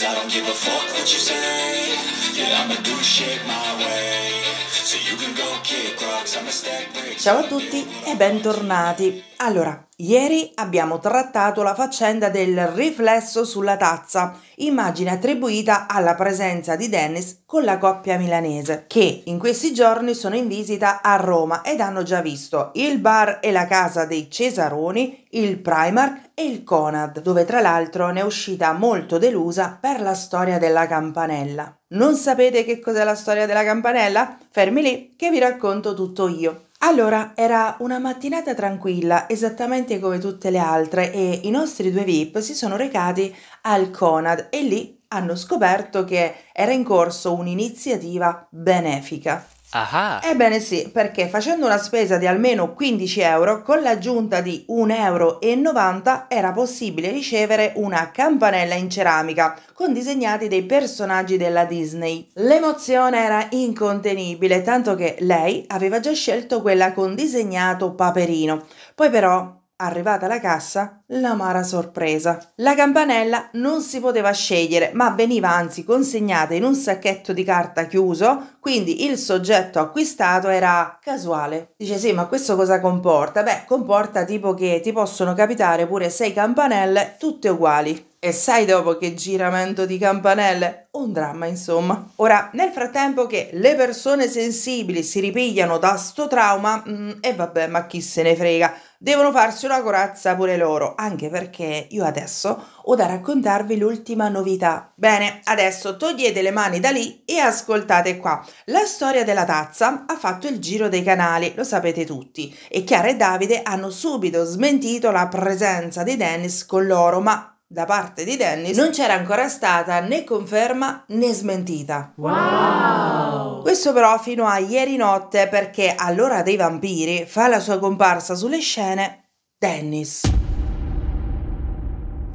Cause I don't give a fuck what you say Yeah, I'ma do shit my way Ciao a tutti e bentornati. Allora, ieri abbiamo trattato la faccenda del riflesso sulla tazza, immagine attribuita alla presenza di Dennis con la coppia milanese, che in questi giorni sono in visita a Roma ed hanno già visto il bar e la casa dei Cesaroni, il Primark e il Conad, dove tra l'altro ne è uscita molto delusa per la storia della campanella. Non sapete che cos'è la storia della campanella? Fermi lì che vi racconto tutto io. Allora, era una mattinata tranquilla, esattamente come tutte le altre, e i nostri due VIP si sono recati al Conad e lì hanno scoperto che era in corso un'iniziativa benefica. Ah. Ebbene sì, perché facendo una spesa di almeno 15 euro, con l'aggiunta di 1,90 euro era possibile ricevere una campanella in ceramica con disegnati dei personaggi della Disney. L'emozione era incontenibile, tanto che lei aveva già scelto quella con disegnato Paperino. Poi però Arrivata la cassa, l'amara sorpresa. La campanella non si poteva scegliere, ma veniva anzi consegnata in un sacchetto di carta chiuso, quindi il soggetto acquistato era casuale. Dice sì, ma questo cosa comporta? Beh, comporta tipo che ti possono capitare pure sei campanelle tutte uguali. E sai dopo che giramento di campanelle? Un dramma, insomma. Ora, nel frattempo che le persone sensibili si ripigliano da sto trauma, mm, e vabbè, ma chi se ne frega, devono farsi una corazza pure loro, anche perché io adesso ho da raccontarvi l'ultima novità. Bene, adesso togliete le mani da lì e ascoltate qua. La storia della tazza ha fatto il giro dei canali, lo sapete tutti, e Chiara e Davide hanno subito smentito la presenza di Dennis con loro, ma da parte di Dennis non c'era ancora stata né conferma né smentita. Wow! Questo però fino a ieri notte perché all'ora dei vampiri fa la sua comparsa sulle scene Dennis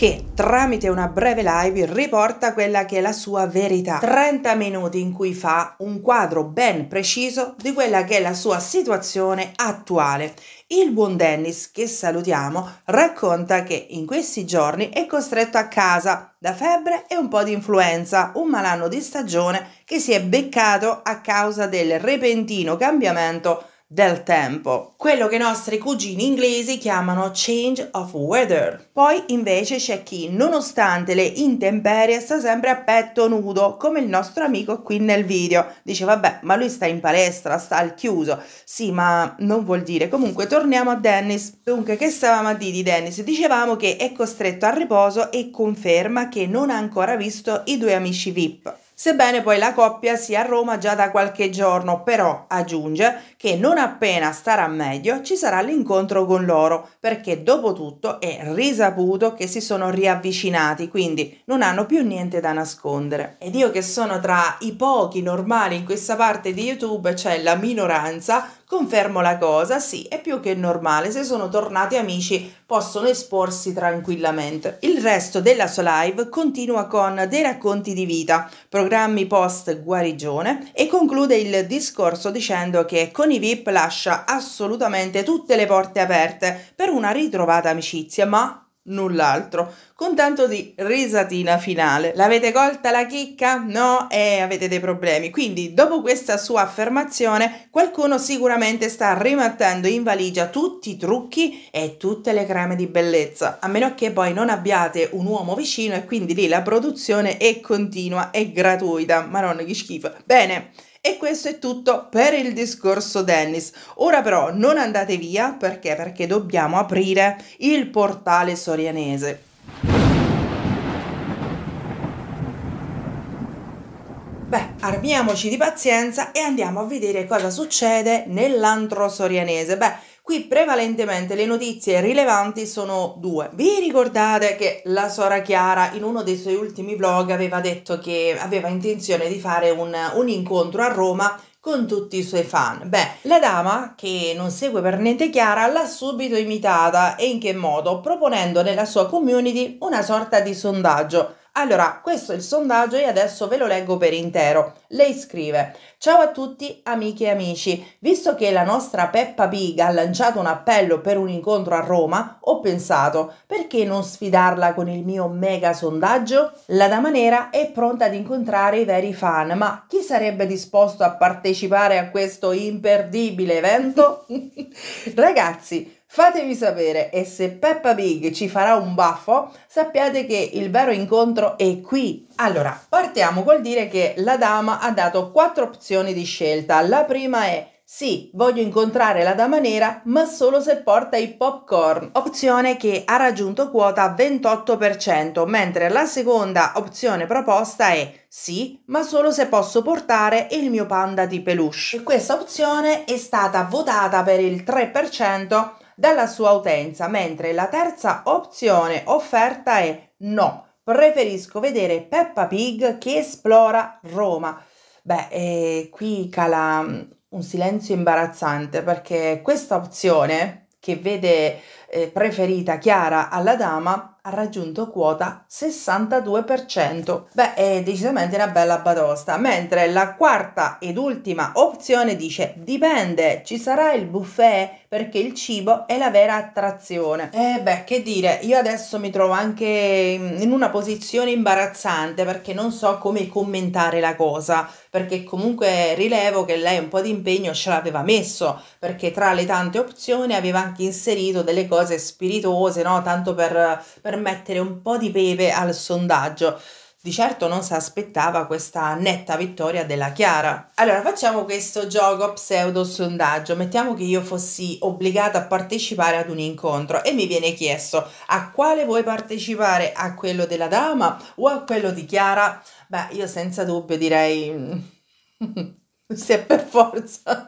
che tramite una breve live riporta quella che è la sua verità. 30 minuti in cui fa un quadro ben preciso di quella che è la sua situazione attuale. Il buon Dennis, che salutiamo, racconta che in questi giorni è costretto a casa da febbre e un po' di influenza, un malanno di stagione che si è beccato a causa del repentino cambiamento del tempo, quello che i nostri cugini inglesi chiamano change of weather. Poi invece c'è chi, nonostante le intemperie, sta sempre a petto nudo, come il nostro amico qui nel video. Dice vabbè, ma lui sta in palestra, sta al chiuso. Sì, ma non vuol dire. Comunque torniamo a Dennis. Dunque, che stavamo a dire di Dennis? Dicevamo che è costretto al riposo e conferma che non ha ancora visto i due amici VIP. Sebbene poi la coppia sia a Roma già da qualche giorno, però aggiunge che non appena starà meglio ci sarà l'incontro con loro, perché dopo tutto è risaputo che si sono riavvicinati, quindi non hanno più niente da nascondere. Ed io che sono tra i pochi normali in questa parte di YouTube, c'è cioè la minoranza, Confermo la cosa, sì, è più che normale, se sono tornati amici possono esporsi tranquillamente. Il resto della sua live continua con dei racconti di vita, programmi post guarigione e conclude il discorso dicendo che con i VIP lascia assolutamente tutte le porte aperte per una ritrovata amicizia, ma null'altro, con tanto di risatina finale. L'avete colta la chicca? No? E eh, avete dei problemi. Quindi, dopo questa sua affermazione, qualcuno sicuramente sta rimettendo in valigia tutti i trucchi e tutte le creme di bellezza, a meno che poi non abbiate un uomo vicino e quindi lì la produzione è continua e gratuita. Maronna, che schifo. Bene. E questo è tutto per il discorso Dennis. Ora però non andate via perché? Perché dobbiamo aprire il portale sorianese. Beh, armiamoci di pazienza e andiamo a vedere cosa succede nell'antro sorianese. Beh, Qui prevalentemente le notizie rilevanti sono due. Vi ricordate che la Sora Chiara in uno dei suoi ultimi vlog aveva detto che aveva intenzione di fare un, un incontro a Roma con tutti i suoi fan. Beh, la dama, che non segue per niente Chiara, l'ha subito imitata e in che modo? Proponendo nella sua community una sorta di sondaggio allora, questo è il sondaggio e adesso ve lo leggo per intero. Lei scrive: Ciao a tutti, amiche e amici. Visto che la nostra Peppa Pig ha lanciato un appello per un incontro a Roma, ho pensato: perché non sfidarla con il mio mega sondaggio? La dama nera è pronta ad incontrare i veri fan, ma chi sarebbe disposto a partecipare a questo imperdibile evento? Ragazzi, Fatemi sapere e se Peppa Big ci farà un baffo, sappiate che il vero incontro è qui. Allora, partiamo col dire che la dama ha dato quattro opzioni di scelta. La prima è sì, voglio incontrare la dama nera, ma solo se porta i popcorn. Opzione che ha raggiunto quota 28%, mentre la seconda opzione proposta è sì, ma solo se posso portare il mio panda di peluche. E questa opzione è stata votata per il 3% dalla sua utenza, mentre la terza opzione offerta è no, preferisco vedere Peppa Pig che esplora Roma. Beh, eh, qui cala mm, un silenzio imbarazzante perché questa opzione che vede eh, preferita Chiara alla dama ha raggiunto quota 62%. Beh, è decisamente una bella batosta, mentre la quarta ed ultima opzione dice dipende, ci sarà il buffet perché il cibo è la vera attrazione. E beh, che dire, io adesso mi trovo anche in una posizione imbarazzante perché non so come commentare la cosa, perché comunque rilevo che lei un po' di impegno ce l'aveva messo, perché tra le tante opzioni aveva anche inserito delle cose spiritose, no? Tanto per, per mettere un po' di pepe al sondaggio. Di certo non si aspettava questa netta vittoria della Chiara. Allora facciamo questo gioco pseudo sondaggio. Mettiamo che io fossi obbligata a partecipare ad un incontro e mi viene chiesto a quale vuoi partecipare? A quello della dama o a quello di Chiara? Beh, io senza dubbio direi mm, se per forza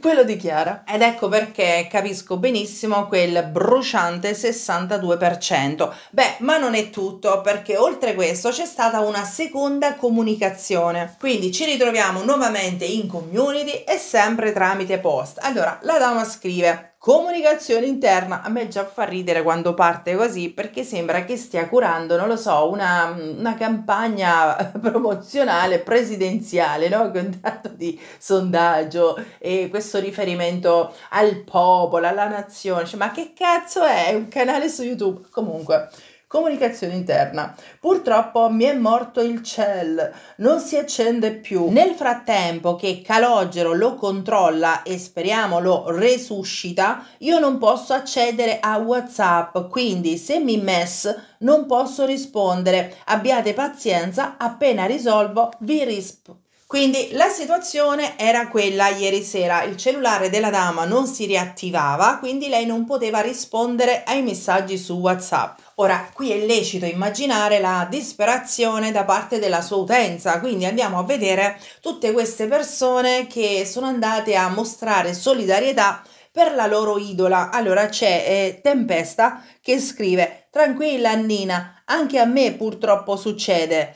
quello dichiara. Ed ecco perché capisco benissimo quel bruciante 62%. Beh, ma non è tutto, perché oltre questo c'è stata una seconda comunicazione. Quindi ci ritroviamo nuovamente in community e sempre tramite post. Allora, la dama scrive: Comunicazione interna, a me già fa ridere quando parte così perché sembra che stia curando, non lo so, una, una campagna promozionale presidenziale, no? con tanto di sondaggio e questo riferimento al popolo, alla nazione, cioè, ma che cazzo È un canale su YouTube? Comunque, Comunicazione interna. Purtroppo mi è morto il cell, non si accende più. Nel frattempo che Calogero lo controlla e speriamo lo resuscita, io non posso accedere a WhatsApp, quindi se mi mess non posso rispondere. Abbiate pazienza, appena risolvo vi rispondo. Quindi la situazione era quella ieri sera, il cellulare della dama non si riattivava, quindi lei non poteva rispondere ai messaggi su WhatsApp. Ora, qui è lecito immaginare la disperazione da parte della sua utenza, quindi andiamo a vedere tutte queste persone che sono andate a mostrare solidarietà per la loro idola. Allora c'è eh, Tempesta che scrive: Tranquilla, Nina, anche a me purtroppo succede.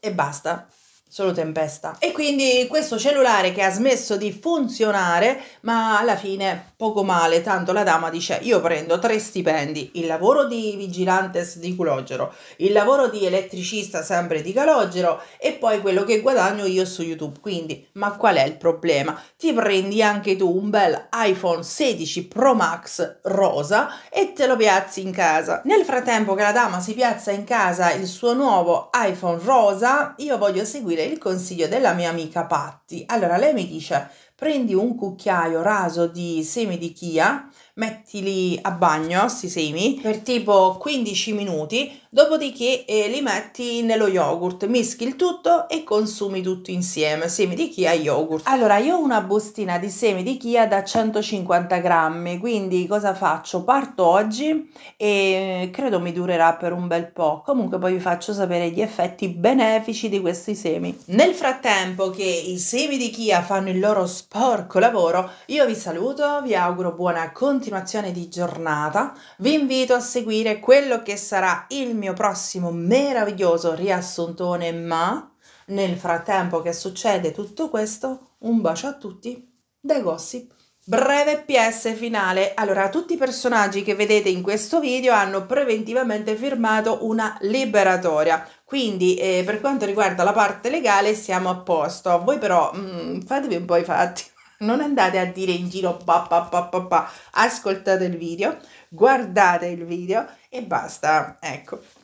E basta solo tempesta. E quindi questo cellulare che ha smesso di funzionare, ma alla fine poco male, tanto la dama dice io prendo tre stipendi, il lavoro di vigilantes di Culogero, il lavoro di elettricista sempre di Calogero e poi quello che guadagno io su YouTube. Quindi, ma qual è il problema? Ti prendi anche tu un bel iPhone 16 Pro Max rosa e te lo piazzi in casa. Nel frattempo che la dama si piazza in casa il suo nuovo iPhone rosa, io voglio seguire il consiglio della mia amica Patti. Allora lei mi dice prendi un cucchiaio raso di semi di chia, mettili a bagno, questi semi, per tipo 15 minuti, dopodiché eh, li metti nello yogurt, mischi il tutto e consumi tutto insieme, semi di chia e yogurt. Allora, io ho una bustina di semi di chia da 150 grammi, quindi cosa faccio? Parto oggi e eh, credo mi durerà per un bel po', comunque poi vi faccio sapere gli effetti benefici di questi semi. Nel frattempo che i semi di chia fanno il loro spazio, sporco lavoro, io vi saluto, vi auguro buona continuazione di giornata, vi invito a seguire quello che sarà il mio prossimo meraviglioso riassuntone, ma nel frattempo che succede tutto questo, un bacio a tutti da Gossip. Breve PS finale. Allora, tutti i personaggi che vedete in questo video hanno preventivamente firmato una liberatoria. Quindi, eh, per quanto riguarda la parte legale, siamo a posto. Voi però mh, mm, fatevi un po' i fatti. Non andate a dire in giro pa, pa, pa, pa, pa. Ascoltate il video, guardate il video e basta. Ecco.